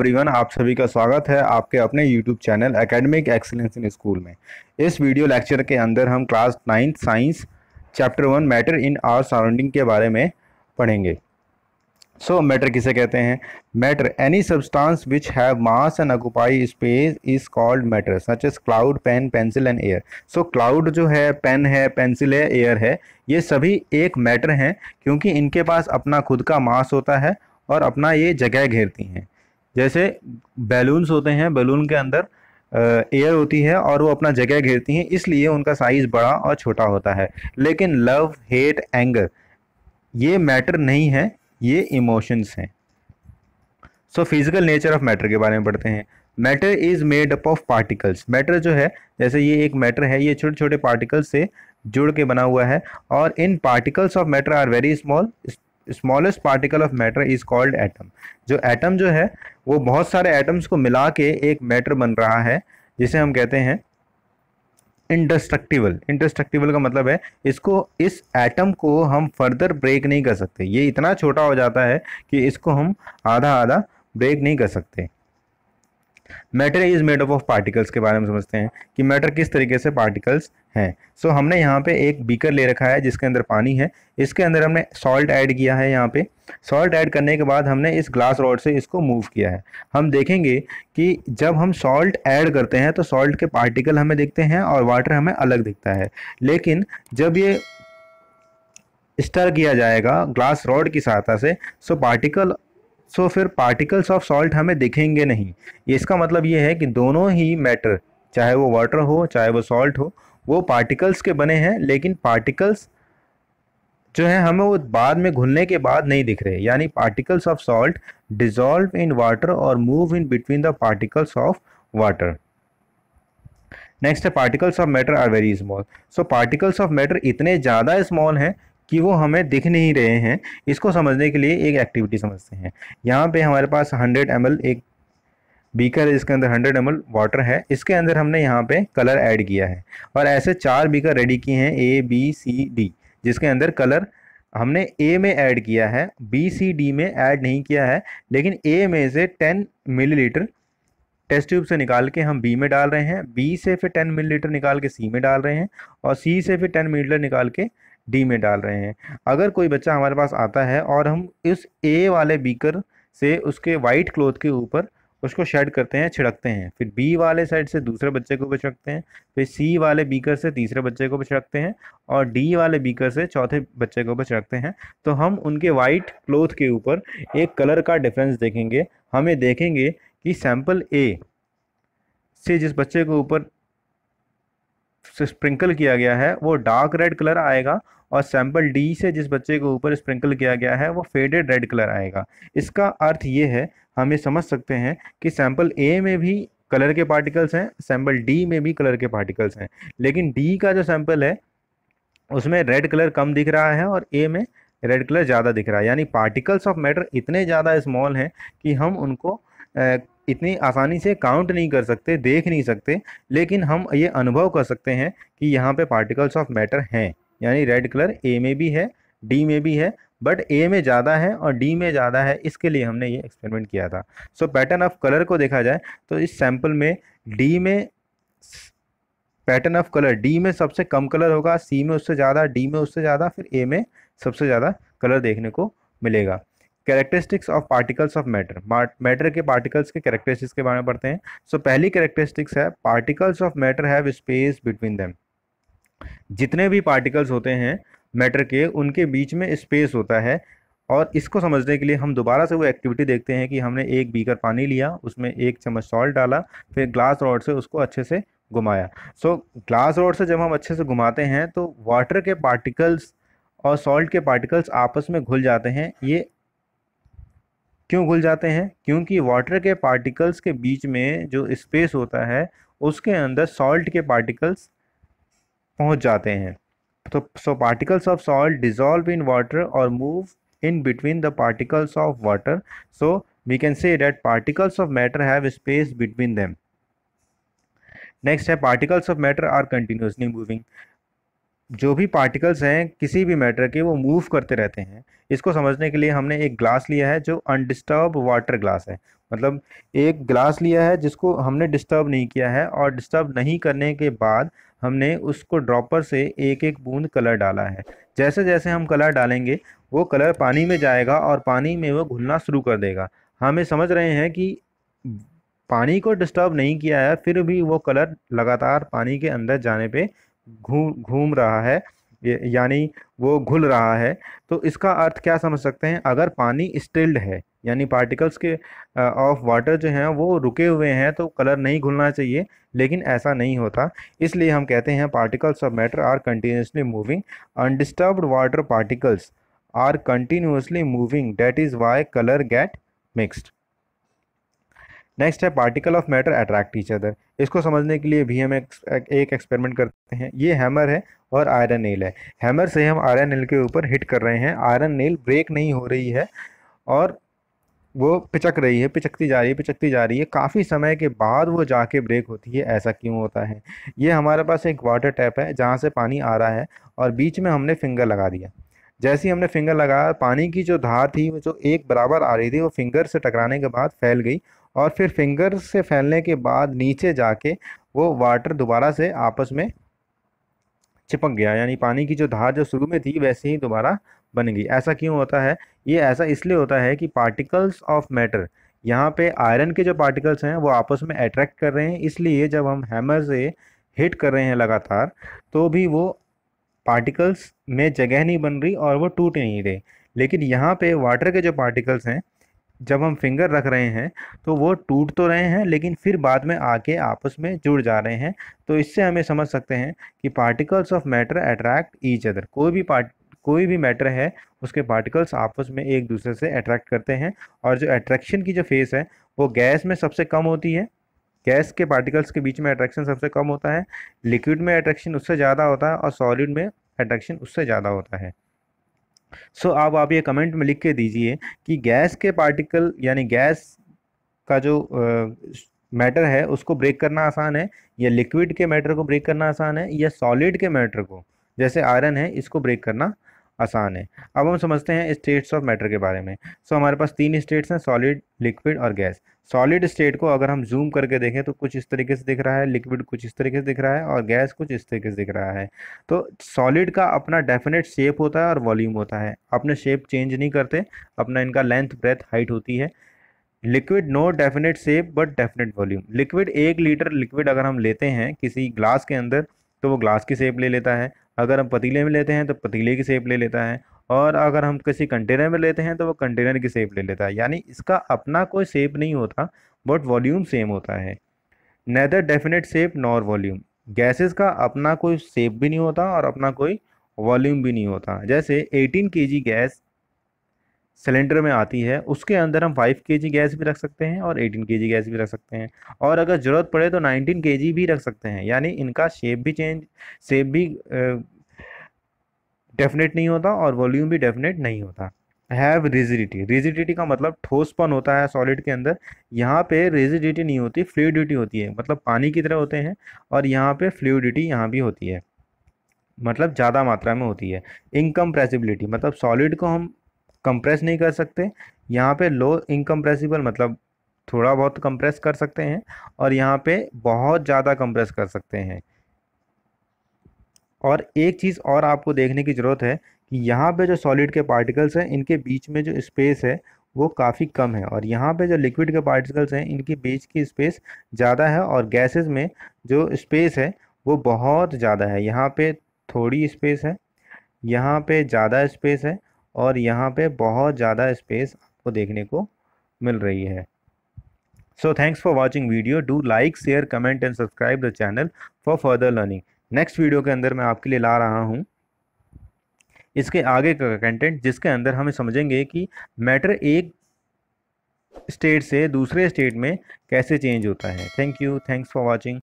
everyone आप सभी का स्वागत है आपके अपने YouTube channel academic excellence in school में इस वीडियो लेक्चर के अंदर हम class ninth science chapter one matter in our surrounding के बारे में पढ़ेंगे सो so, मैटर किसे कहते हैं matter any substance which have mass and occupy space is called matter such as cloud pen pencil and air so cloud जो है pen है पेंसिल है एयर है ये सभी एक मैटर हैं क्योंकि इनके पास अपना खुद का मास होता है और अपना ये जगह घेरती हैं जैसे बैलून्स होते हैं बैलून के अंदर एयर होती है और वो अपना जगह घेरती हैं इसलिए उनका साइज़ बड़ा और छोटा होता है लेकिन लव हेट एंगर ये मैटर नहीं है ये इमोशंस हैं so physical nature of matter के बारे में पढ़ते हैं matter is made up of particles matter जो है जैसे ये एक मैटर है ये छोटे छोटे पार्टिकल्स से जुड़ के बना हुआ है और इन particles of matter are very small smallest particle of matter is called atom जो एटम जो है वो बहुत सारे एटम्स को मिला के एक मैटर बन रहा है जिसे हम कहते हैं इंडस्ट्रक्टिबल इंडस्ट्रक्टिबल का मतलब है इसको इस एटम को हम फर्दर ब्रेक नहीं कर सकते ये इतना छोटा हो जाता है कि इसको हम आधा आधा ब्रेक नहीं कर सकते matter is made up of particles के बारे में समझते हैं कि मैटर किस तरीके से पार्टिकल्स है सो so, हमने यहाँ पे एक बीकर ले रखा है जिसके अंदर पानी है इसके अंदर हमने सॉल्ट ऐड किया है यहाँ पे सॉल्ट ऐड करने के बाद हमने इस ग्लास रॉड से इसको मूव किया है हम देखेंगे कि जब हम सॉल्ट ऐड करते हैं तो सॉल्ट के पार्टिकल हमें दिखते हैं और वाटर हमें अलग दिखता है लेकिन जब ये स्टर किया जाएगा ग्लास रॉड की सहायता से सो पार्टिकल सो फिर पार्टिकल्स ऑफ सॉल्ट हमें दिखेंगे नहीं इसका मतलब ये है कि दोनों ही मैटर चाहे वो वाटर हो चाहे वो सॉल्ट हो वो पार्टिकल्स के बने हैं लेकिन पार्टिकल्स जो है हमें वो बाद में घुलने के बाद नहीं दिख रहे यानी particles of salt dissolve in water और move in between the particles of water next है particles of matter are very small so particles of matter इतने ज़्यादा स्मॉल हैं कि वो हमें दिख नहीं रहे हैं इसको समझने के लिए एक एक्टिविटी समझते हैं यहाँ पे हमारे पास 100 एम एक बीकर है जिसके अंदर हंड्रेड एम वाटर है इसके अंदर हमने यहाँ पे कलर ऐड किया है और ऐसे चार बीकर रेडी किए हैं ए बी सी डी जिसके अंदर कलर हमने ए में ऐड किया है बी सी डी में ऐड नहीं किया है लेकिन ए में से टेन मिलीलीटर टेस्ट ट्यूब से निकाल के हम बी में डाल रहे हैं बी से फिर टेन मिलीलीटर निकाल के सी में डाल रहे हैं और सी से फिर टेन मिलीलीटर निकाल के डी में डाल रहे हैं अगर कोई बच्चा हमारे पास आता है और हम इस ए वाले बीकर से उसके वाइट क्लोथ के ऊपर उसको शेड करते हैं छिड़कते हैं फिर बी वाले साइड से दूसरे बच्चे को छिड़कते हैं फिर सी वाले बीकर से तीसरे बच्चे को छिड़कते हैं और डी वाले बीकर से चौथे बच्चे को छिड़कते हैं तो हम उनके वाइट क्लोथ के ऊपर एक कलर का डिफरेंस देखेंगे हमें देखेंगे कि सैम्पल ए से जिस बच्चे को ऊपर स्प्रिंकल किया गया है वो डार्क रेड कलर आएगा और सैंपल डी से जिस बच्चे को ऊपर स्प्रिंकल किया गया है वो फेडेड रेड कलर आएगा इसका अर्थ ये है हम ये समझ सकते हैं कि सैंपल ए में भी कलर के पार्टिकल्स हैं सैंपल डी में भी कलर के पार्टिकल्स हैं लेकिन डी का जो सैंपल है उसमें रेड कलर कम दिख रहा है और ए में रेड कलर ज़्यादा दिख रहा है यानी पार्टिकल्स ऑफ मैटर इतने ज़्यादा स्मॉल हैं कि हम उनको इतनी आसानी से काउंट नहीं कर सकते देख नहीं सकते लेकिन हम ये अनुभव कर सकते हैं कि यहाँ पे पार्टिकल्स ऑफ मैटर हैं यानी रेड कलर ए में भी है डी में भी है बट ए में ज़्यादा है और डी में ज़्यादा है इसके लिए हमने ये एक्सपेरिमेंट किया था सो पैटर्न ऑफ कलर को देखा जाए तो इस सैम्पल में डी में पैटर्न ऑफ कलर डी में सबसे कम कलर होगा सी में उससे ज़्यादा डी में उससे ज़्यादा फिर ए में सबसे ज़्यादा कलर देखने को मिलेगा characteristics of particles of matter matter के पार्टिकल्स के कैरेक्टरिस्टिक्स के बारे में पढ़ते हैं सो so, पहली कैरेक्टरिस्टिक्स है particles of matter have space between them जितने भी पार्टिकल्स होते हैं मैटर के उनके बीच में स्पेस होता है और इसको समझने के लिए हम दोबारा से वो एक्टिविटी देखते हैं कि हमने एक बीकर पानी लिया उसमें एक चम्मच सॉल्ट डाला फिर ग्लास रॉड से उसको अच्छे से घुमाया सो so, ग्लास रॉड से जब हम अच्छे से घुमाते हैं तो वाटर के पार्टिकल्स और सॉल्ट के पार्टिकल्स आपस में घुल जाते हैं ये क्यों घुल जाते हैं क्योंकि वाटर के पार्टिकल्स के बीच में जो स्पेस होता है उसके अंदर सॉल्ट के पार्टिकल्स पहुंच जाते हैं तो so particles of salt dissolve in water और move in between the particles of water so we can say that particles of matter have space between them next है particles of matter are continuously moving जो भी particles हैं किसी भी matter के वो move करते रहते हैं इसको समझने के लिए हमने एक ग्लास लिया है जो अनडिस्टर्ब वाटर ग्लास है मतलब एक ग्लास लिया है जिसको हमने डिस्टर्ब नहीं किया है और डिस्टर्ब नहीं करने के बाद हमने उसको ड्रॉपर से एक एक बूंद कलर डाला है जैसे जैसे हम कलर डालेंगे वो कलर पानी में जाएगा और पानी में वो घुलना शुरू कर देगा हमें समझ रहे हैं कि पानी को डिस्टर्ब नहीं किया है फिर भी वो कलर लगातार पानी के अंदर जाने पे घूम घूम रहा है यानी वो घुल रहा है तो इसका अर्थ क्या समझ सकते हैं अगर पानी स्टिल्ड है यानी पार्टिकल्स के ऑफ वाटर जो हैं वो रुके हुए हैं तो कलर नहीं घुलना चाहिए लेकिन ऐसा नहीं होता इसलिए हम कहते हैं particles of matter are continuously moving undisturbed water particles are continuously moving that is why colour get mixed next है particle of matter attract each other इसको समझने के लिए भी हम एक, एक एक्सपेरिमेंट करते हैं ये हैमर है और आयरन नेल है हैमर से हम आयरन नेल के ऊपर हिट कर रहे हैं आयरन नेल ब्रेक नहीं हो रही है और वो पिचक रही है पिचकती जा रही है पिचकती जा रही है काफ़ी समय के बाद वो जाके ब्रेक होती है ऐसा क्यों होता है ये हमारे पास एक वाटर टैप है जहाँ से पानी आ रहा है और बीच में हमने फिंगर लगा दिया जैसे ही हमने फिंगर लगाया पानी की जो धार थी वो जो एक बराबर आ रही थी वो फिंगर से टकराने के बाद फैल गई और फिर फिंगर से फैलने के बाद नीचे जाके वो वाटर दोबारा से आपस में चिपक गया यानी पानी की जो धार जो शुरू में थी वैसे ही दोबारा बनेगी ऐसा क्यों होता है ये ऐसा इसलिए होता है कि पार्टिकल्स ऑफ मैटर यहाँ पे आयरन के जो पार्टिकल्स हैं वो आपस में अट्रैक्ट कर रहे हैं इसलिए जब हम हैमर से हिट कर रहे हैं लगातार तो भी वो पार्टिकल्स में जगह नहीं बन रही और वो टूट नहीं रहे लेकिन यहाँ पे वाटर के जो पार्टिकल्स हैं जब हम फिंगर रख रहे हैं तो वो टूट तो रहे हैं लेकिन फिर बाद में आके आपस में जुड़ जा रहे हैं तो इससे हमें समझ सकते हैं कि particles of matter attract each other कोई भी पार्ट कोई भी मैटर है उसके पार्टिकल्स आपस में एक दूसरे से अट्रैक्ट करते हैं और जो अट्रैक्शन की जो फेस है वो गैस में सबसे कम होती है गैस के पार्टिकल्स के बीच में अट्रैक्शन सबसे कम होता है लिक्विड में अट्रैक्शन उससे ज़्यादा होता है और सॉलिड में अट्रैक्शन उससे ज़्यादा होता है सो so, अब आप ये कमेंट में लिख के दीजिए कि गैस के पार्टिकल यानी गैस का जो मैटर है उसको ब्रेक करना आसान है या लिक्विड के मैटर को ब्रेक करना आसान है या सॉलिड के मैटर को जैसे आयरन है इसको ब्रेक करना आसान है अब हम समझते हैं स्टेट्स ऑफ मैटर के बारे में सो हमारे पास तीन स्टेट्स हैं सॉलिड लिक्विड और गैस सॉलिड स्टेट को अगर हम जूम करके देखें तो कुछ इस तरीके से दिख रहा है लिक्विड कुछ इस तरीके से दिख रहा है और गैस कुछ इस तरीके से दिख रहा है तो सॉलिड का अपना डेफिनेट शेप होता है और वॉल्यूम होता है अपने शेप चेंज नहीं करते अपना इनका लेंथ ब्रेथ हाइट होती है liquid no definite shape but definite volume liquid एक लीटर लिक्विड अगर हम लेते हैं किसी ग्लास के अंदर तो वो ग्लास की शेप ले लेता है अगर हम पतीले में लेते हैं तो पतीले की सेप ले लेता है और अगर हम किसी कंटेनर में लेते हैं तो वो कंटेनर की सेप ले लेता है यानी इसका अपना कोई सेप नहीं होता बट वॉल्यूम सेम होता है neither definite shape nor volume gases का अपना कोई सेप भी नहीं होता और अपना कोई वॉल्यूम भी नहीं होता जैसे 18 के गैस सिलेंडर में आती है उसके अंदर हम 5 के गैस भी रख सकते हैं और 18 के गैस भी रख सकते हैं और अगर ज़रूरत पड़े तो 19 के भी रख सकते हैं यानी इनका शेप भी चेंज शेप भी डेफिनेट नहीं होता और वॉल्यूम भी डेफिनेट नहीं होता हैव रिजिडिटी रिजिडिटी का मतलब ठोसपन होता है सॉलिड के अंदर यहाँ पे रिजिडिटी नहीं होती फ्लूडिटी होती है मतलब पानी की तरह होते हैं और यहाँ पे फ्लूडिटी यहाँ भी होती है मतलब ज़्यादा मात्रा में होती है इनकम्प्रेसिबिलिटी मतलब सॉलिड को हम कंप्रेस नहीं कर सकते यहाँ पे लो इनकम्प्रेसिबल मतलब थोड़ा बहुत कंप्रेस कर सकते हैं और यहाँ पे बहुत ज़्यादा कंप्रेस कर सकते हैं और एक चीज़ और आपको देखने की ज़रूरत है कि यहाँ पे जो सॉलिड के पार्टिकल्स हैं इनके बीच में जो स्पेस है वो काफ़ी कम है और यहाँ पे जो लिक्विड के पार्टिकल्स हैं इनके बीच की स्पेस ज़्यादा है और गैसेस में जो स्पेस है वो बहुत ज़्यादा है यहाँ पे थोड़ी स्पेस है यहाँ पे ज़्यादा स्पेस है और यहाँ पे बहुत ज़्यादा स्पेस आपको देखने को मिल रही है so thanks for watching video do like share comment and subscribe the channel for further learning next video के अंदर मैं आपके लिए ला रहा हूँ इसके आगे का कंटेंट जिसके अंदर हमें समझेंगे कि मैटर एक स्टेट से दूसरे स्टेट में कैसे चेंज होता है thank you thanks for watching